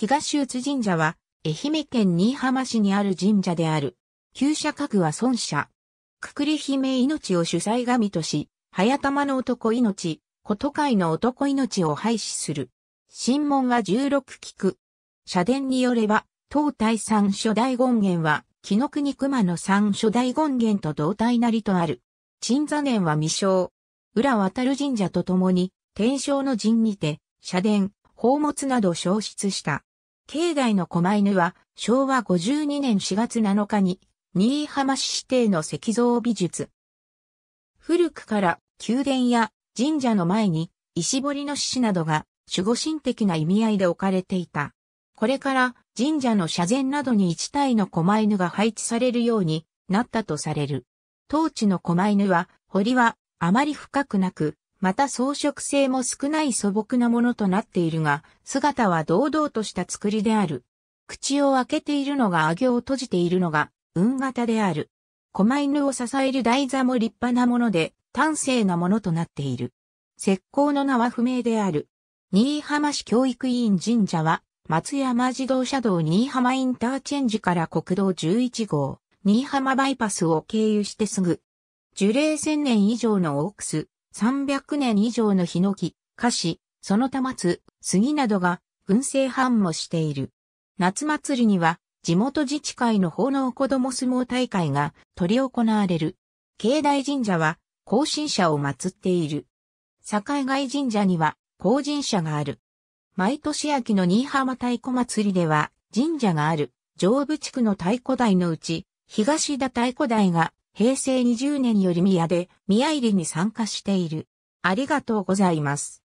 東宇津神社は、愛媛県新居浜市にある神社である。旧社格は孫社。くくり姫命を主催神とし、早玉の男命、こと会の男命を廃止する。神門が16菊。社殿によれば、東大三初代権現は、紀の国熊の三初代権現と同体なりとある。鎮座年は未生。浦渡る神社と共に、天正の陣にて、社殿、宝物など消失した。境内の狛犬は昭和52年4月7日に新居浜市指定の石像美術。古くから宮殿や神社の前に石彫りの獅子などが守護神的な意味合いで置かれていた。これから神社の社前などに一体の狛犬が配置されるようになったとされる。当地の狛犬は、堀はあまり深くなく、また装飾性も少ない素朴なものとなっているが、姿は堂々とした作りである。口を開けているのがあげを閉じているのが、運型である。狛犬を支える台座も立派なもので、端正なものとなっている。石膏の名は不明である。新居浜市教育委員神社は、松山自動車道新居浜インターチェンジから国道11号、新居浜バイパスを経由してすぐ、樹齢1000年以上のオークス、300年以上のヒノキ、カシ、その他松、杉などが群生繁茂している。夏祭りには地元自治会の奉納子供相撲大会が取り行われる。境内神社は後進者を祀っている。境外神社には後進者がある。毎年秋の新居浜太鼓祭りでは神社がある上部地区の太鼓台のうち東田太鼓台が平成20年より宮で宮入りに参加している。ありがとうございます。